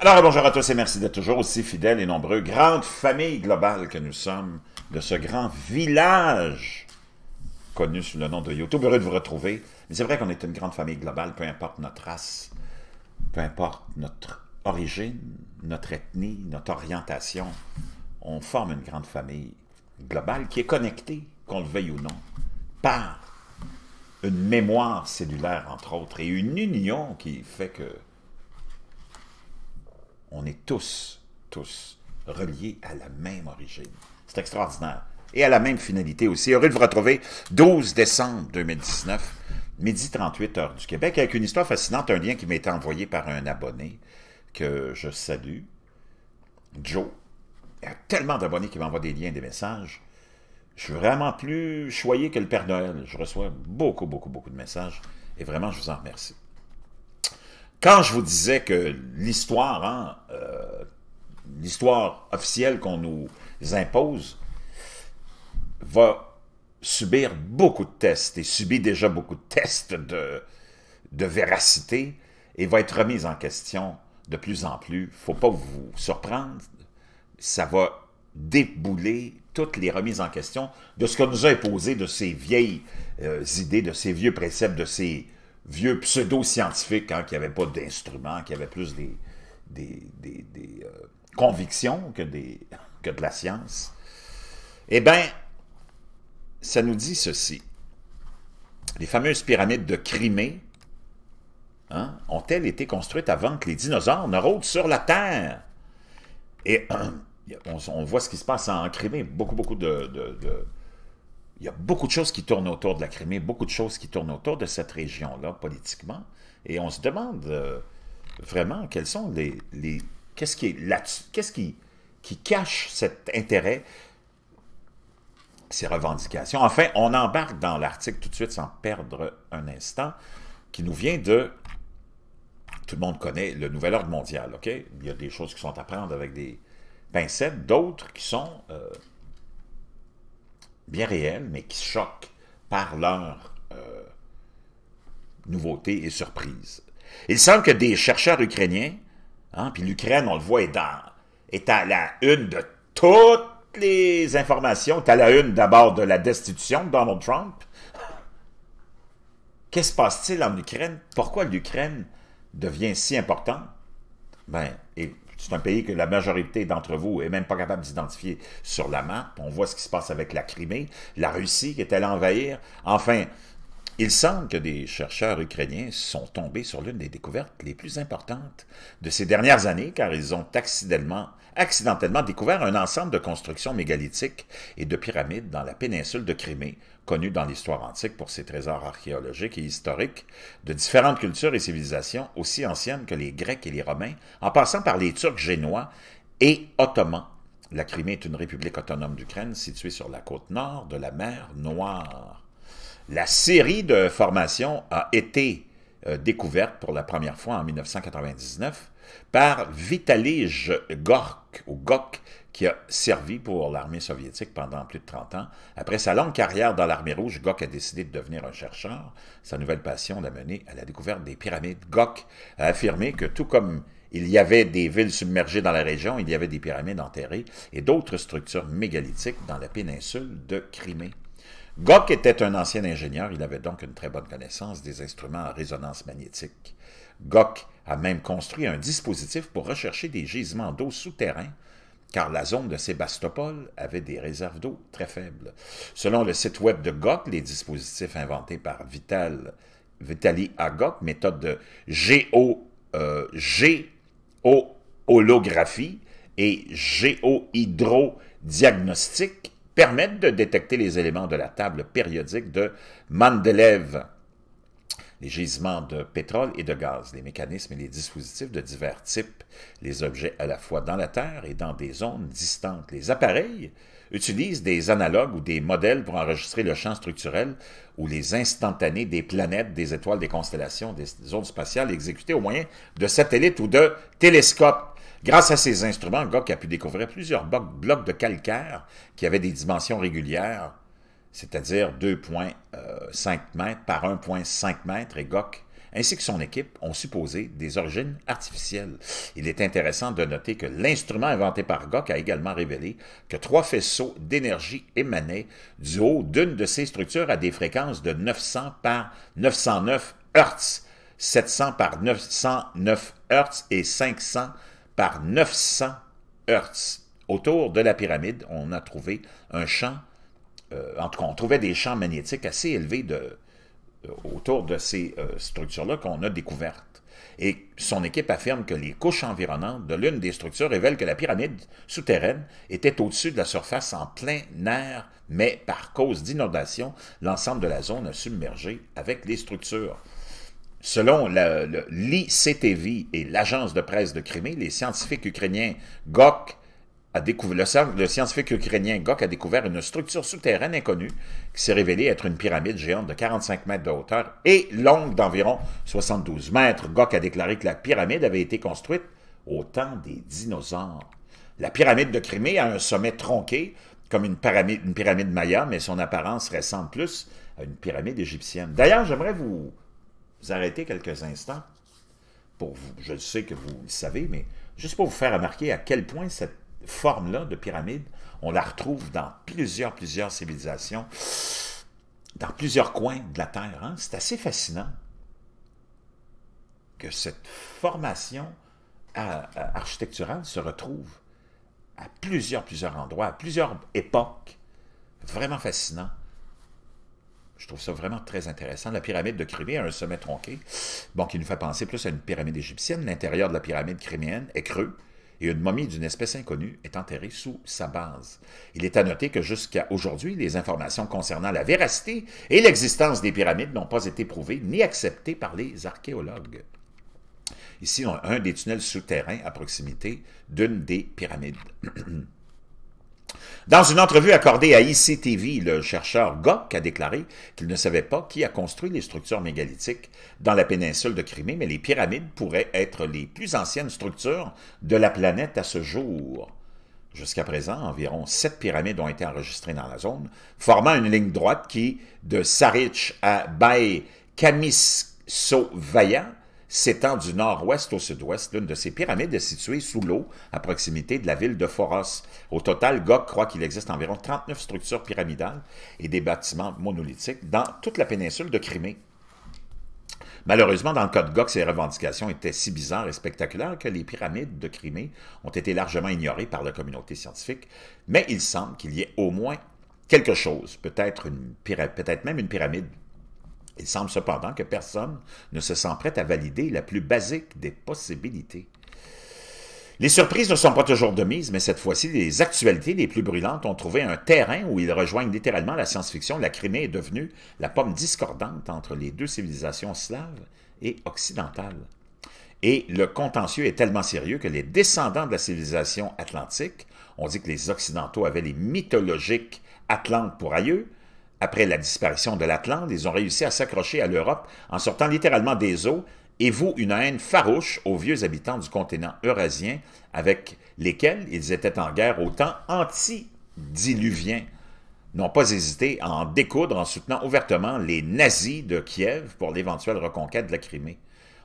Alors, bonjour à tous et merci d'être toujours aussi fidèles et nombreux. Grande famille globale que nous sommes de ce grand village connu sous le nom de YouTube. Heureux de vous retrouver. Mais c'est vrai qu'on est une grande famille globale, peu importe notre race, peu importe notre origine, notre ethnie, notre orientation. On forme une grande famille globale qui est connectée, qu'on le veuille ou non, par une mémoire cellulaire, entre autres, et une union qui fait que on est tous, tous reliés à la même origine. C'est extraordinaire. Et à la même finalité aussi. Heureux de vous retrouver 12 décembre 2019, midi 38 heures du Québec, avec une histoire fascinante, un lien qui m'a été envoyé par un abonné que je salue, Joe. Il y a tellement d'abonnés qui m'envoient des liens, des messages. Je suis vraiment plus choyé que le Père Noël. Je reçois beaucoup, beaucoup, beaucoup de messages. Et vraiment, je vous en remercie. Quand je vous disais que l'histoire, hein, euh, l'histoire officielle qu'on nous impose, va subir beaucoup de tests et subit déjà beaucoup de tests de, véracité et va être remise en question de plus en plus. faut pas vous surprendre, ça va débouler toutes les remises en question de ce qu'on nous a imposé, de ces vieilles euh, idées, de ces vieux préceptes, de ces vieux pseudo-scientifiques hein, qui n'avaient pas d'instruments, qui avaient plus des, des, euh, convictions que, des, que de la science. Eh bien, ça nous dit ceci. Les fameuses pyramides de Crimée hein, ont-elles été construites avant que les dinosaures ne rôdent sur la Terre? Et on, voit ce qui se passe en Crimée. Beaucoup, beaucoup de il y a beaucoup de choses qui tournent autour de la Crimée, beaucoup de choses qui tournent autour de cette région-là politiquement. Et on se demande euh, vraiment quels sont les, qu'est-ce qui est là qu'est-ce qui, qui cache cet intérêt, ces revendications. Enfin, on embarque dans l'article tout de suite sans perdre un instant, qui nous vient de tout le monde connaît le nouvel ordre mondial, OK? Il y a des choses qui sont à prendre avec des pincettes, d'autres qui sont euh, bien réelles, mais qui choquent par leur euh, nouveauté et surprise. Il semble que des chercheurs ukrainiens, hein, puis l'Ukraine, on le voit, est, dans, est à la une de toutes les informations, est à la une d'abord de la destitution de Donald Trump. Qu'est-ce qui se passe-t-il en Ukraine? Pourquoi l'Ukraine devient si importante? Ben, et c'est un pays que la majorité d'entre vous est même pas capable d'identifier sur la map. On voit ce qui se passe avec la Crimée, la Russie qui est allée envahir. Enfin, il semble que des chercheurs ukrainiens sont tombés sur l'une des découvertes les plus importantes de ces dernières années, car ils ont accidentellement, accidentellement découvert un ensemble de constructions mégalithiques et de pyramides dans la péninsule de Crimée, connue dans l'histoire antique pour ses trésors archéologiques et historiques, de différentes cultures et civilisations aussi anciennes que les Grecs et les Romains, en passant par les Turcs génois et ottomans la Crimée est une république autonome d'Ukraine située sur la côte nord de la mer Noire. La série de formations a été euh, découverte pour la première fois en 1999 par Vitalij Gork, ou Gok, qui a servi pour l'armée soviétique pendant plus de 30 ans. Après sa longue carrière dans l'armée rouge, Gok a décidé de devenir un chercheur. Sa nouvelle passion l'a mené à la découverte des pyramides. Gok a affirmé que tout comme il y avait des villes submergées dans la région, il y avait des pyramides enterrées et d'autres structures mégalithiques dans la péninsule de Crimée. Gock était un ancien ingénieur, il avait donc une très bonne connaissance des instruments à résonance magnétique. Gock a même construit un dispositif pour rechercher des gisements d'eau souterrains, car la zone de Sébastopol avait des réserves d'eau très faibles. Selon le site web de Gock, les dispositifs inventés par Vital, Vitali méthode de géo, euh, holographie holographie et géohydrodiagnostic, permettent de détecter les éléments de la table périodique de Mendeleev les gisements de pétrole et de gaz, les mécanismes et les dispositifs de divers types, les objets à la fois dans la Terre et dans des zones distantes. Les appareils utilisent des analogues ou des modèles pour enregistrer le champ structurel ou les instantanés des planètes, des étoiles, des constellations, des zones spatiales exécutées au moyen de satellites ou de télescopes. Grâce à ces instruments, Gok a pu découvrir plusieurs blocs de calcaire qui avaient des dimensions régulières, c'est-à-dire 2,5 mètres par 1,5 mètres, et Gok ainsi que son équipe ont supposé des origines artificielles. Il est intéressant de noter que l'instrument inventé par Gok a également révélé que trois faisceaux d'énergie émanaient du haut d'une de ces structures à des fréquences de 900 par 909 Hz, 700 par 909 Hertz et 500 par 900 Hertz. Autour de la pyramide, on a trouvé un champ, euh, en tout cas, on trouvait des champs magnétiques assez élevés euh, autour de ces euh, structures-là qu'on a découvertes. Et son équipe affirme que les couches environnantes de l'une des structures révèlent que la pyramide souterraine était au-dessus de la surface en plein air, mais par cause d'inondation, l'ensemble de la zone a submergé avec les structures. Selon l'ICTV et l'agence de presse de Crimée, les scientifiques ukrainiens GOK a découvert, le, scientifique ukrainien Gok a découvert une structure souterraine inconnue qui s'est révélée être une pyramide géante de 45 mètres de hauteur et longue d'environ 72 mètres. Gok a déclaré que la pyramide avait été construite au temps des dinosaures. La pyramide de Crimée a un sommet tronqué, comme une pyramide maya, mais son apparence ressemble plus à une pyramide égyptienne. D'ailleurs, j'aimerais vous vous arrêtez quelques instants pour vous, je sais que vous le savez, mais juste pour vous faire remarquer à quel point cette forme-là de pyramide, on la retrouve dans plusieurs, plusieurs civilisations, dans plusieurs coins de la Terre. Hein. C'est assez fascinant que cette formation euh, euh, architecturale se retrouve à plusieurs, plusieurs endroits, à plusieurs époques. Vraiment fascinant. Je trouve ça vraiment très intéressant. La pyramide de Crimée a un sommet tronqué, bon, qui nous fait penser plus à une pyramide égyptienne. L'intérieur de la pyramide criméenne est creux et une momie d'une espèce inconnue est enterrée sous sa base. Il est à noter que jusqu'à aujourd'hui, les informations concernant la véracité et l'existence des pyramides n'ont pas été prouvées ni acceptées par les archéologues. Ici, on a un des tunnels souterrains à proximité d'une des pyramides. Dans une entrevue accordée à ICTV, le chercheur Gok a déclaré qu'il ne savait pas qui a construit les structures mégalithiques dans la péninsule de Crimée, mais les pyramides pourraient être les plus anciennes structures de la planète à ce jour. Jusqu'à présent, environ sept pyramides ont été enregistrées dans la zone, formant une ligne droite qui, de Sarich à Bay Kamisovaya, s'étend du nord-ouest au sud-ouest. L'une de ces pyramides est située sous l'eau, à proximité de la ville de Foros. Au total, Gok croit qu'il existe environ 39 structures pyramidales et des bâtiments monolithiques dans toute la péninsule de Crimée. Malheureusement, dans le cas de Gok, ces revendications étaient si bizarres et spectaculaires que les pyramides de Crimée ont été largement ignorées par la communauté scientifique, mais il semble qu'il y ait au moins quelque chose, peut-être peut même une pyramide il semble cependant que personne ne se sent prêt à valider la plus basique des possibilités. Les surprises ne sont pas toujours de mise, mais cette fois-ci, les actualités les plus brûlantes ont trouvé un terrain où ils rejoignent littéralement la science-fiction. La Crimée est devenue la pomme discordante entre les deux civilisations slaves et occidentales. Et le contentieux est tellement sérieux que les descendants de la civilisation atlantique, on dit que les Occidentaux avaient les mythologiques Atlantes pour ailleurs. Après la disparition de l'Atlante, ils ont réussi à s'accrocher à l'Europe en sortant littéralement des eaux et vouent une haine farouche aux vieux habitants du continent eurasien avec lesquels ils étaient en guerre au temps antidiluvien n'ont pas hésité à en découdre en soutenant ouvertement les nazis de Kiev pour l'éventuelle reconquête de la Crimée.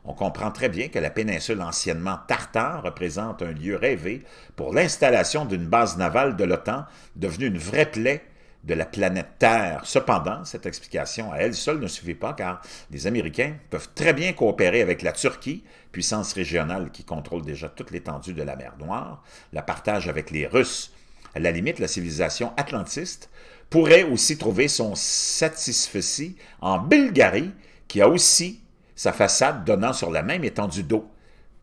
On comprend très bien que la péninsule anciennement tartare représente un lieu rêvé pour l'installation d'une base navale de l'OTAN devenue une vraie plaie de la planète Terre. Cependant, cette explication à elle seule ne suffit pas car les Américains peuvent très bien coopérer avec la Turquie, puissance régionale qui contrôle déjà toute l'étendue de la mer Noire, la partage avec les Russes. À la limite, la civilisation atlantiste pourrait aussi trouver son satisfecit en Bulgarie qui a aussi sa façade donnant sur la même étendue d'eau.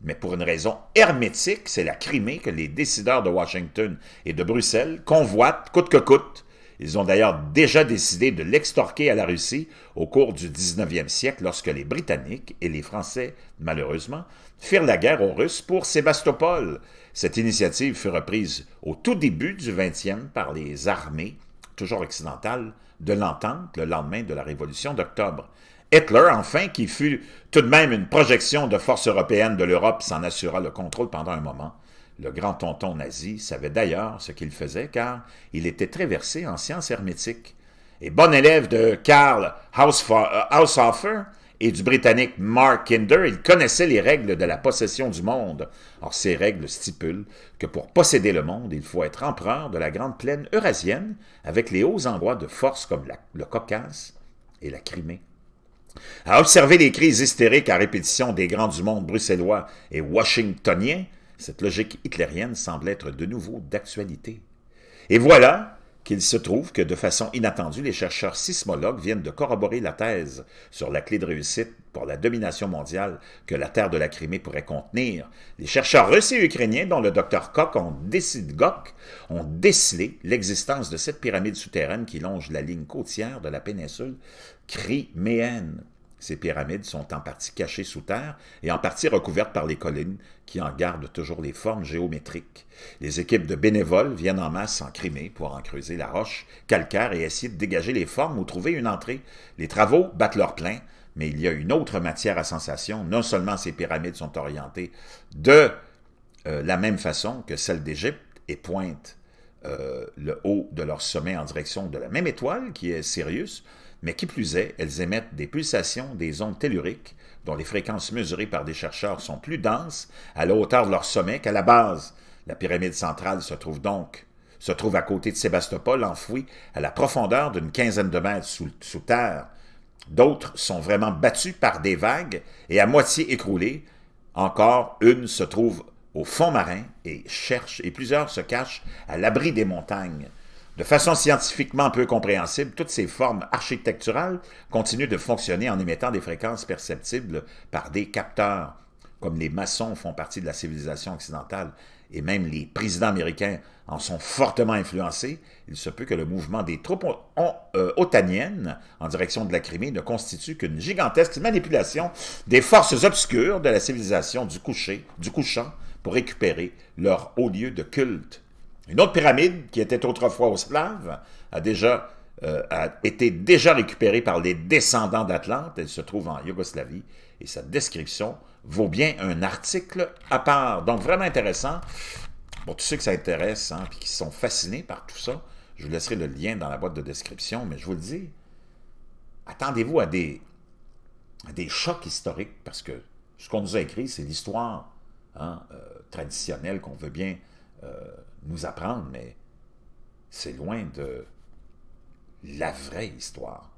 Mais pour une raison hermétique, c'est la Crimée que les décideurs de Washington et de Bruxelles convoitent coûte que coûte ils ont d'ailleurs déjà décidé de l'extorquer à la Russie au cours du 19e siècle lorsque les Britanniques et les Français, malheureusement, firent la guerre aux Russes pour Sébastopol. Cette initiative fut reprise au tout début du 20e par les armées, toujours occidentales, de l'entente le lendemain de la Révolution d'octobre. Hitler, enfin, qui fut tout de même une projection de forces européennes de l'Europe, s'en assura le contrôle pendant un moment. Le grand tonton nazi savait d'ailleurs ce qu'il faisait car il était très versé en sciences hermétiques. Et bon élève de Karl euh, Haushofer et du Britannique Mark Kinder, il connaissait les règles de la possession du monde. Or, ces règles stipulent que pour posséder le monde, il faut être empereur de la grande plaine eurasienne avec les hauts endroits de force comme le Caucase et la Crimée. À observer les crises hystériques à répétition des grands du monde bruxellois et washingtoniens, cette logique hitlérienne semble être de nouveau d'actualité. Et voilà qu'il se trouve que, de façon inattendue, les chercheurs sismologues viennent de corroborer la thèse sur la clé de réussite pour la domination mondiale que la terre de la Crimée pourrait contenir. Les chercheurs russes et ukrainiens, dont le docteur Koch, ont décidé, Gok, ont décelé l'existence de cette pyramide souterraine qui longe la ligne côtière de la péninsule criméenne. Ces pyramides sont en partie cachées sous terre et en partie recouvertes par les collines qui en gardent toujours les formes géométriques. Les équipes de bénévoles viennent en masse en Crimée pour en creuser la roche calcaire et essayer de dégager les formes ou trouver une entrée. Les travaux battent leur plein, mais il y a une autre matière à sensation. Non seulement ces pyramides sont orientées de euh, la même façon que celles d'Égypte et pointent euh, le haut de leur sommet en direction de la même étoile qui est Sirius, mais qui plus est, elles émettent des pulsations des ondes telluriques, dont les fréquences mesurées par des chercheurs sont plus denses à la hauteur de leur sommet qu'à la base. La pyramide centrale se trouve donc se trouve à côté de Sébastopol, enfouie à la profondeur d'une quinzaine de mètres sous, sous terre. D'autres sont vraiment battues par des vagues et à moitié écroulées. Encore une se trouve au fond marin et cherche, et plusieurs se cachent à l'abri des montagnes. De façon scientifiquement peu compréhensible, toutes ces formes architecturales continuent de fonctionner en émettant des fréquences perceptibles par des capteurs, comme les maçons font partie de la civilisation occidentale, et même les présidents américains en sont fortement influencés, il se peut que le mouvement des troupes euh, otaniennes en direction de la Crimée ne constitue qu'une gigantesque manipulation des forces obscures de la civilisation du coucher, du couchant pour récupérer leur haut lieu de culte une autre pyramide qui était autrefois au Slaves a déjà euh, été déjà récupérée par les descendants d'Atlante. Elle se trouve en Yougoslavie et sa description vaut bien un article à part. Donc vraiment intéressant. Bon, tous sais que ça intéresse, hein, puis qui sont fascinés par tout ça, je vous laisserai le lien dans la boîte de description, mais je vous le dis, attendez-vous à des, des chocs historiques, parce que ce qu'on nous a écrit, c'est l'histoire hein, euh, traditionnelle qu'on veut bien euh, nous apprendre, mais c'est loin de la vraie histoire.